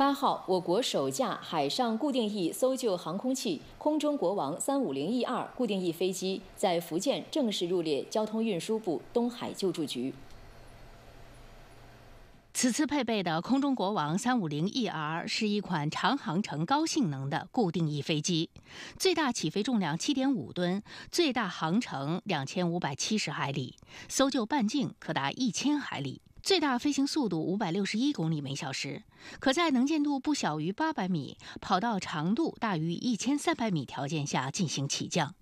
八号，我国首架海上固定翼搜救航空器“空中国王”三五零 E 二固定翼飞机在福建正式入列交通运输部东海救助局。此次配备的“空中国王”三五零 ER 是一款长航程、高性能的固定翼飞机，最大起飞重量七点五吨，最大航程两千五百七十海里，搜救半径可达一千海里。最大飞行速度五百六十一公里每小时，可在能见度不小于八百米、跑道长度大于一千三百米条件下进行起降。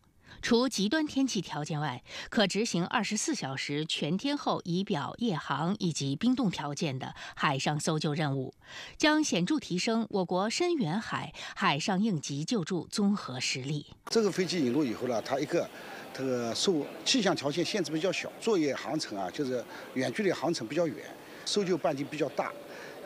除极端天气条件外，可执行二十四小时全天候仪表夜航以及冰冻条件的海上搜救任务，将显著提升我国深远海海上应急救助综合实力。这个飞机引入以后呢，它一个，这个受气象条件限制比较小，作业航程啊就是远距离航程比较远，搜救半径比较大。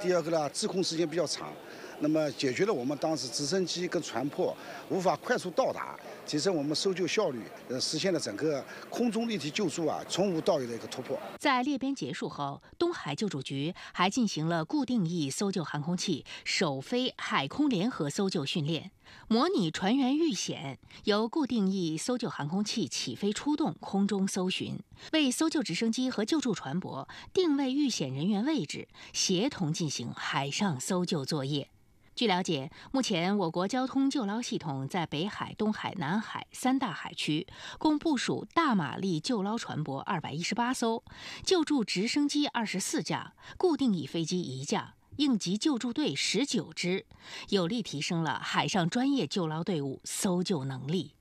第二个呢，自控时间比较长。那么解决了我们当时直升机跟船舶无法快速到达，提升我们搜救效率，呃，实现了整个空中立体救助啊，从无到有的一个突破。在列边结束后，东海救助局还进行了固定翼搜救航空器首飞、海空联合搜救训练，模拟船员遇险，由固定翼搜救航空器起飞出动，空中搜寻，为搜救直升机和救助船舶定位遇险人员位置，协同进行海上搜救作业。据了解，目前我国交通救捞系统在北海、东海、南海三大海区共部署大马力救捞船舶二百一十八艘，救助直升机二十四架，固定翼飞机一架，应急救助队十九支，有力提升了海上专业救捞队伍搜救能力。